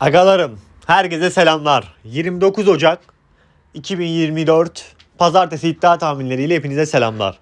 Agalarım, herkese selamlar. 29 Ocak 2024 Pazartesi iddia tahminleriyle hepinize selamlar.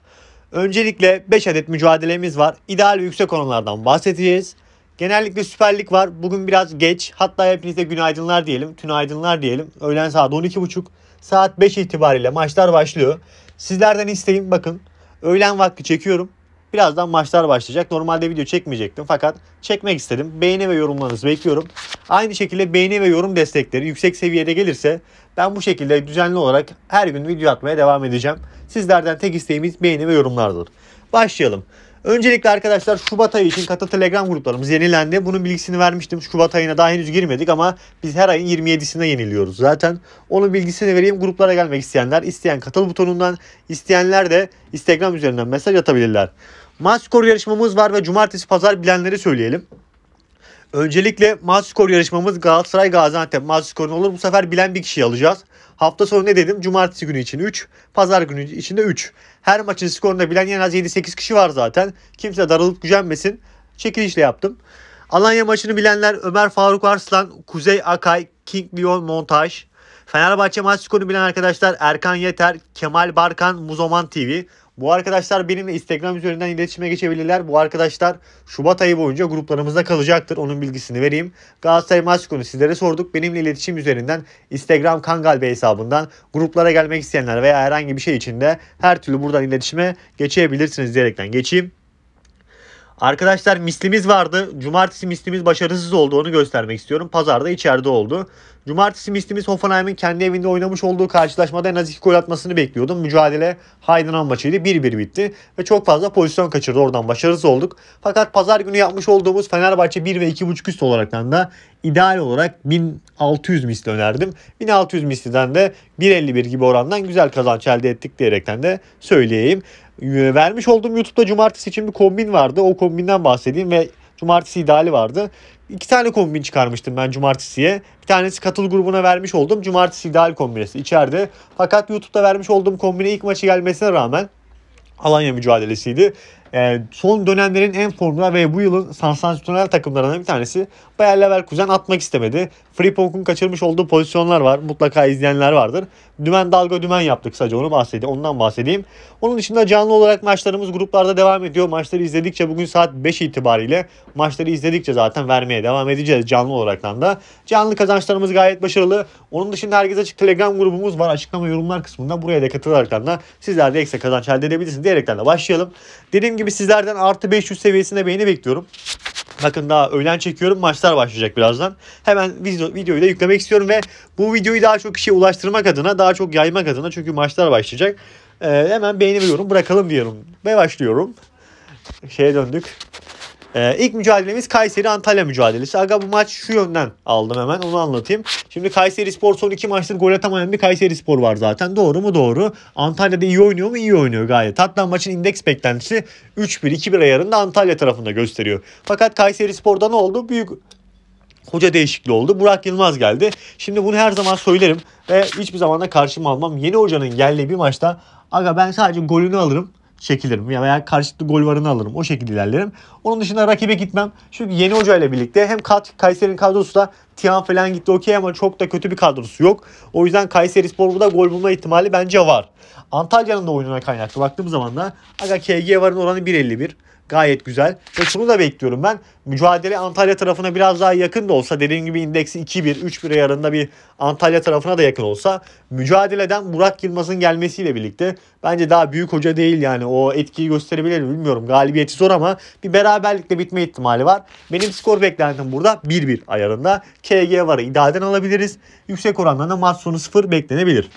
Öncelikle 5 adet mücadelemiz var. İdeal ve yüksek oranlardan bahsedeceğiz. Genellikle Süper Lig var. Bugün biraz geç. Hatta hepinize günaydınlar diyelim. Tünaydınlar diyelim. Öğlen saat 12.30. Saat 5 itibariyle maçlar başlıyor. Sizlerden isteyin. bakın. Öğlen vakti çekiyorum. Birazdan maçlar başlayacak. Normalde video çekmeyecektim fakat çekmek istedim. Beğeni ve yorumlarınızı bekliyorum. Aynı şekilde beğeni ve yorum destekleri yüksek seviyede gelirse ben bu şekilde düzenli olarak her gün video atmaya devam edeceğim. Sizlerden tek isteğimiz beğeni ve yorumlardır. Başlayalım. Öncelikle arkadaşlar Şubat ayı için katı Telegram gruplarımız yenilendi. Bunun bilgisini vermiştim. Şubat ayına daha henüz girmedik ama biz her ayın 27'sinde yeniliyoruz zaten. Onun bilgisini vereyim. Gruplara gelmek isteyenler isteyen katıl butonundan, isteyenler de Instagram üzerinden mesaj atabilirler. Maç yarışmamız var ve cumartesi pazar bilenleri söyleyelim. Öncelikle maç yarışmamız Galatasaray Gaziantep maç skorunu olur. Bu sefer bilen bir kişi alacağız. Hafta sonu ne dedim? Cumartesi günü için 3, pazar günü için de 3. Her maçın skorunu bilen en az 7-8 kişi var zaten. Kimse darılıp gücenmesin. Çekilişle yaptım. Alanya maçını bilenler Ömer Faruk Arslan, Kuzey Akay, King Leon Montaj. Fenerbahçe maç skorunu bilen arkadaşlar Erkan Yeter, Kemal Barkan, Muzoman TV. Bu arkadaşlar benimle Instagram üzerinden iletişime geçebilirler. Bu arkadaşlar Şubat ayı boyunca gruplarımızda kalacaktır. Onun bilgisini vereyim. Galatasaray maç konu sizlere sorduk. Benimle iletişim üzerinden Instagram Kangal Bey hesabından gruplara gelmek isteyenler veya herhangi bir şey için de her türlü buradan iletişime geçebilirsiniz diyerekten geçeyim. Arkadaşlar mislimiz vardı. Cumartesi mislimiz başarısız oldu. Onu göstermek istiyorum. Pazarda içeride oldu. Cumartesi mislimiz Hoffenheim'in kendi evinde oynamış olduğu karşılaşmada en az 2 gol atmasını bekliyordum. Mücadele Haydnan maçıydı. 1-1 bitti ve çok fazla pozisyon kaçırdı. Oradan başarısız olduk. Fakat pazar günü yapmış olduğumuz Fenerbahçe 1 ve 2.5 üst olarak da ideal olarak 1600 misli önerdim. 1600 misliden de 1.51 gibi orandan güzel kazanç elde ettik diyerekten de söyleyeyim. Ee, vermiş olduğum YouTube'da cumartesi için bir kombin vardı. O kombinden bahsedeyim ve cumartesi ideali vardı. İki tane kombin çıkarmıştım ben cumartesiye. Bir tanesi katıl grubuna vermiş oldum. Cumartesi ideal kombinesi içeride. Fakat YouTube'da vermiş olduğum kombine ilk maçı gelmesine rağmen Alanya mücadelesiydi. Yani ee, son dönemlerin en formda ve bu yılın sansasyonel takımlarından bir tanesi Bayer Leverkusen atmak istemedi. Frimpong'un kaçırmış olduğu pozisyonlar var. Mutlaka izleyenler vardır. Dümen dalga dümen yaptık sadece onu bahsedeyim. Ondan bahsedeyim. Onun dışında canlı olarak maçlarımız gruplarda devam ediyor. Maçları izledikçe bugün saat 5 itibariyle maçları izledikçe zaten vermeye devam edeceğiz canlı olaraktan da. Canlı kazançlarımız gayet başarılı. Onun dışında herkes açık telegram grubumuz var. Açıklama yorumlar kısmında buraya da katılaraktan da sizler de ekstra kazanç elde edebilirsiniz Çeyreklerle başlayalım. Dediğim gibi sizlerden artı 500 seviyesinde beğeni bekliyorum. Bakın daha öğlen çekiyorum. Maçlar başlayacak birazdan. Hemen video, videoyu da yüklemek istiyorum ve bu videoyu daha çok kişiye ulaştırmak adına, daha çok yaymak adına çünkü maçlar başlayacak. Ee, hemen beğeni veriyorum, bırakalım diyorum ve başlıyorum. Şeye döndük. Ee, ilk mücadelemiz Kayseri-Antalya mücadelesi. Aga bu maç şu yönden aldım hemen onu anlatayım. Şimdi Kayseri Spor son iki maçtır gol atamayan bir Kayseri Spor var zaten. Doğru mu? Doğru. Antalya'da iyi oynuyor mu? İyi oynuyor gayet. Hatta maçın indeks beklentisi 3-1-2-1 ayarında Antalya tarafında gösteriyor. Fakat Kayseri Spor'da ne oldu? Büyük hoca değişikliği oldu. Burak Yılmaz geldi. Şimdi bunu her zaman söylerim ve hiçbir zaman da karşıma almam. Yeni hocanın geldiği bir maçta aga ben sadece golünü alırım çekilirim veya karşılıklı gol varını alırım. O şekilde ilerlerim. Onun dışında rakibe gitmem. Çünkü yeni hocayla birlikte hem Kayseri'nin kadrosu da Tiyan falan gitti okey ama çok da kötü bir kadrosu yok. O yüzden Kayseri Spor burada gol bulma ihtimali bence var. Antalya'nın da oyununa kaynaklı. Baktığım zaman da Aga KG varın oranı 1.51. Gayet güzel. Ve şunu da bekliyorum ben. Mücadele Antalya tarafına biraz daha yakın da olsa dediğim gibi indeksi 2-1, 3-1 yarında bir Antalya tarafına da yakın olsa mücadeleden Burak Yılmaz'ın gelmesiyle birlikte bence daha büyük hoca değil yani o etkiyi gösterebilir mi bilmiyorum. Galibiyeti zor ama bir beraberlikle bitme ihtimali var. Benim skor beklentim burada 1-1 ayarında. KG varı idaden alabiliriz. Yüksek oranlarda maç sonu 0 beklenebilir.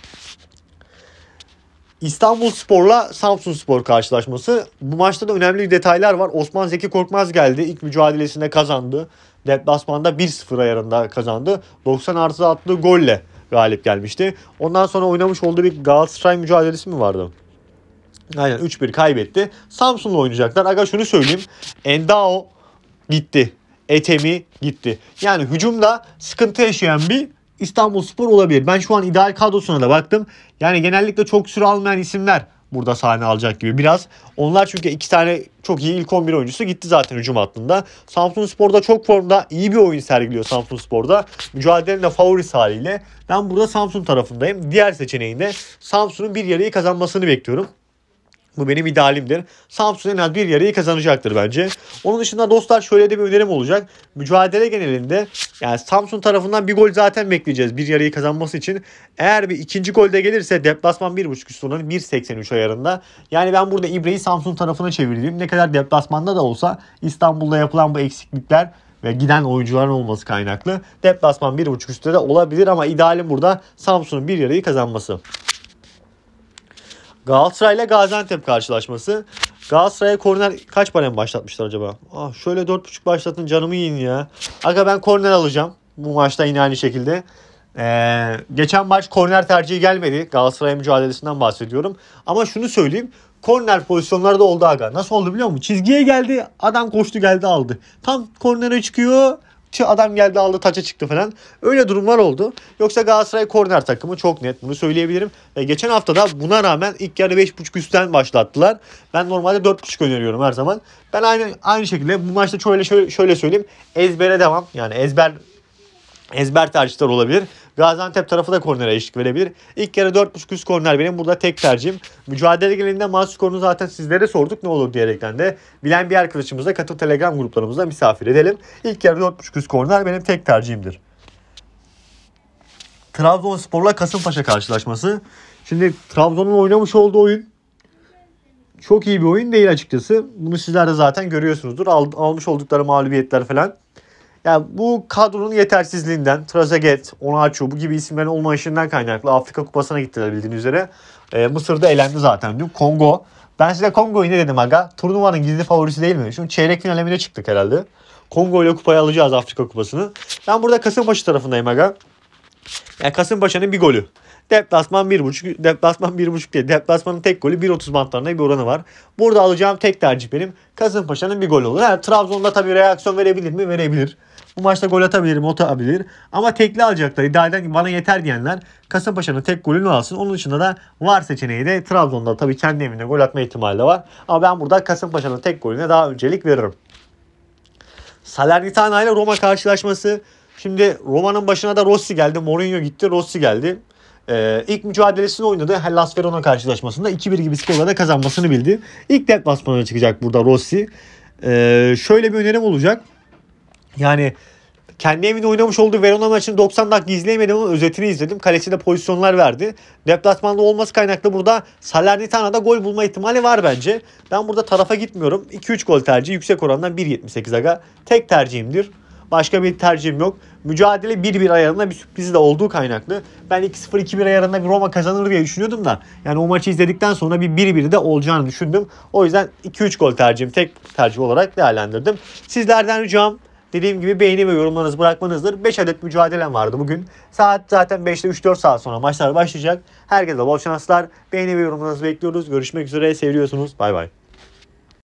İstanbul Spor'la Samsun Spor karşılaşması. Bu maçta da önemli detaylar var. Osman Zeki Korkmaz geldi. İlk mücadelesinde kazandı. Deplasmanda 1-0 ayarında kazandı. 90 artı attığı golle galip gelmişti. Ondan sonra oynamış olduğu bir Galatasaray mücadelesi mi vardı? Aynen 3-1 kaybetti. Samsun'la oynayacaklar. Aga şunu söyleyeyim. Endao gitti. Etemi gitti. Yani hücumda sıkıntı yaşayan bir İstanbul Spor olabilir. Ben şu an ideal kadrosuna da baktım. Yani genellikle çok süre almayan isimler burada sahne alacak gibi biraz. Onlar çünkü iki tane çok iyi ilk 11 oyuncusu gitti zaten hücum hattında. Samsun Spor'da çok formda iyi bir oyun sergiliyor Samsun Spor'da. Mücadelenin de favorisi haliyle. Ben burada Samsun tarafındayım. Diğer seçeneğinde Samsun'un bir yarıyı kazanmasını bekliyorum. Bu benim idealimdir. Samsun en az bir yarıyı kazanacaktır bence. Onun dışında dostlar şöyle de bir önerim olacak. Mücadele genelinde yani Samsun tarafından bir gol zaten bekleyeceğiz bir yarıyı kazanması için. Eğer bir ikinci golde gelirse deplasman 1.5 üstü 1.83 ayarında. Yani ben burada İbre'yi Samsun tarafına çevirdim. Ne kadar deplasmanda da olsa İstanbul'da yapılan bu eksiklikler ve giden oyuncuların olması kaynaklı. Deplasman 1.5 üstte de olabilir ama idealim burada Samsun'un bir yarıyı kazanması. Galatasaray ile Gaziantep karşılaşması. Galatasaray'a korner kaç para mı başlatmışlar acaba? Ah şöyle 4.5 başlatın canımı yiyin ya. Aga ben korner alacağım. Bu maçta yine aynı şekilde. Ee, geçen maç korner tercihi gelmedi. Galatasaray mücadelesinden bahsediyorum. Ama şunu söyleyeyim. Korner pozisyonları da oldu aga. Nasıl oldu biliyor musun? Çizgiye geldi. Adam koştu geldi aldı. Tam kornere çıkıyor adam geldi aldı taça çıktı falan. Öyle durumlar oldu. Yoksa Galatasaray korner takımı çok net bunu söyleyebilirim. E, geçen hafta da buna rağmen ilk yarı 5.5 üstten başlattılar. Ben normalde 4.5 öneriyorum her zaman. Ben aynı aynı şekilde bu maçta şöyle şöyle, şöyle söyleyeyim. Ezbere devam. Yani ezber ezber tercihler olabilir. Gaziantep tarafı da kornere eşlik verebilir. İlk yarı 4.5 üst korner benim burada tek tercihim. Mücadele genelinde maç skorunu zaten sizlere sorduk ne olur diyerekten de bilen bir arkadaşımıza katıl telegram gruplarımızda misafir edelim. İlk yarı 4.5 üst korner benim tek tercihimdir. Trabzonspor'la Kasımpaşa karşılaşması. Şimdi Trabzon'un oynamış olduğu oyun çok iyi bir oyun değil açıkçası. Bunu sizler de zaten görüyorsunuzdur. Al, almış oldukları mağlubiyetler falan yani bu kadronun yetersizliğinden, Trezeguet, Onaçu bu gibi isimlerin olmayışından kaynaklı Afrika Kupası'na gittiler bildiğiniz üzere. E, Mısır'da elendi zaten dün. Kongo. Ben size Kongo'yu ne dedim aga? Turnuvanın gizli favorisi değil mi? Şimdi çeyrek finalemine çıktık herhalde. Kongo ile kupayı alacağız Afrika Kupası'nı. Ben burada Kasımpaşa tarafındayım aga. Yani Kasımpaşa'nın bir golü. Deplasman 1.5, deplasman 1.5 diye. Deplasmanın tek golü 1.30 bantlarında bir oranı var. Burada alacağım tek tercih benim Kasımpaşa'nın bir golü olur. Yani Trabzon'da tabii reaksiyon verebilir mi? Verebilir. Bu maçta gol atabilir mi? Atabilir. Ama tekli alacaklar. İddia eden bana yeter diyenler Kasımpaşa'nın tek golünü alsın. Onun dışında da var seçeneği de Trabzon'da tabii kendi evinde gol atma ihtimali de var. Ama ben burada Kasımpaşa'nın tek golüne daha öncelik veririm. Salernitana ile Roma karşılaşması. Şimdi Roma'nın başına da Rossi geldi. Mourinho gitti. Rossi geldi. Ee, ilk mücadelesini oynadı. Las Verona karşılaşmasında 2-1 gibi skorla da kazanmasını bildi. İlk deplasmana çıkacak burada Rossi. Ee, şöyle bir önerim olacak. Yani kendi evinde oynamış olduğu Verona maçını 90 dakika izleyemedim ama özetini izledim. Kalesine pozisyonlar verdi. Deplasmanda olması kaynaklı burada Salernitana'da gol bulma ihtimali var bence. Ben burada tarafa gitmiyorum. 2-3 gol tercih yüksek orandan 1.78 aga. Tek tercihimdir. Başka bir tercihim yok. Mücadele 1-1 ayarında bir sürpriz de olduğu kaynaklı. Ben 2-0-2-1 ayarında bir Roma kazanır diye düşünüyordum da. Yani o maçı izledikten sonra bir 1-1 de olacağını düşündüm. O yüzden 2-3 gol tercihim tek tercih olarak değerlendirdim. Sizlerden ricam Dediğim gibi beğeni ve yorumlarınızı bırakmanızdır. 5 adet mücadelem vardı bugün. Saat zaten 5'te 3-4 saat sonra maçlar başlayacak. Herkese bol şanslar. Beğeni ve yorumlarınızı bekliyoruz. Görüşmek üzere. Seviyorsunuz. Bay bay.